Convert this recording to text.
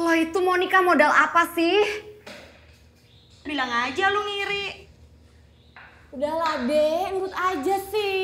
Lo itu mau modal apa sih? Bilang aja lu ngiri. Udahlah, deh, ngut aja sih.